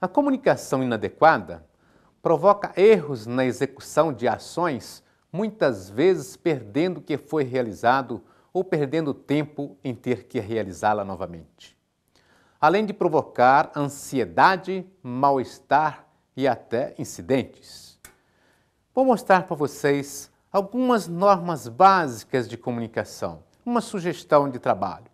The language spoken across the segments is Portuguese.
A comunicação inadequada provoca erros na execução de ações, muitas vezes perdendo o que foi realizado ou perdendo tempo em ter que realizá-la novamente. Além de provocar ansiedade, mal-estar e até incidentes. Vou mostrar para vocês algumas normas básicas de comunicação, uma sugestão de trabalho.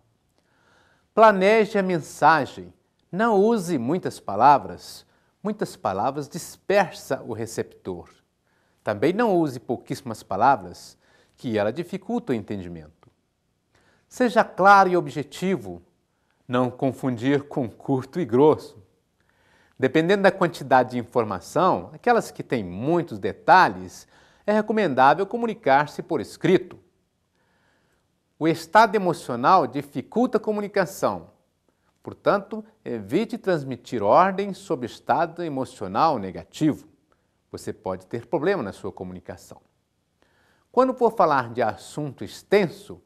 Planeje a mensagem não use muitas palavras, muitas palavras dispersa o receptor. Também não use pouquíssimas palavras, que ela dificulta o entendimento. Seja claro e objetivo, não confundir com curto e grosso. Dependendo da quantidade de informação, aquelas que têm muitos detalhes, é recomendável comunicar-se por escrito. O estado emocional dificulta a comunicação Portanto, evite transmitir ordens sob estado emocional negativo. Você pode ter problema na sua comunicação. Quando for falar de assunto extenso,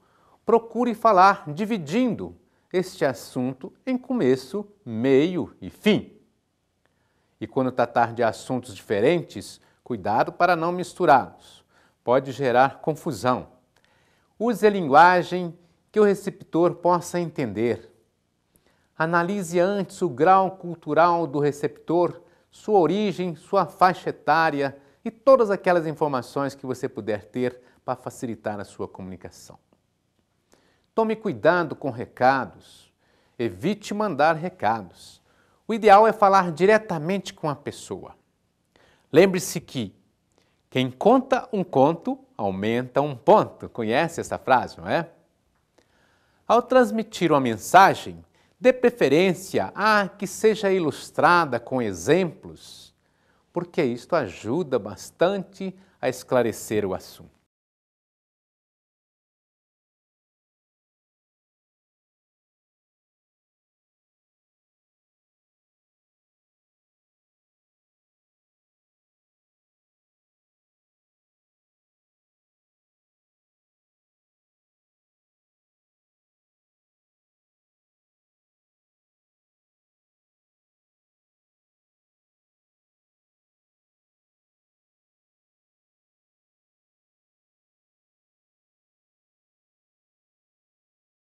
procure falar dividindo este assunto em começo, meio e fim. E quando tratar de assuntos diferentes, cuidado para não misturá-los. Pode gerar confusão. Use a linguagem que o receptor possa entender. Analise antes o grau cultural do receptor, sua origem, sua faixa etária e todas aquelas informações que você puder ter para facilitar a sua comunicação. Tome cuidado com recados. Evite mandar recados. O ideal é falar diretamente com a pessoa. Lembre-se que quem conta um conto aumenta um ponto. Conhece essa frase, não é? Ao transmitir uma mensagem, de preferência, a que seja ilustrada com exemplos, porque isto ajuda bastante a esclarecer o assunto.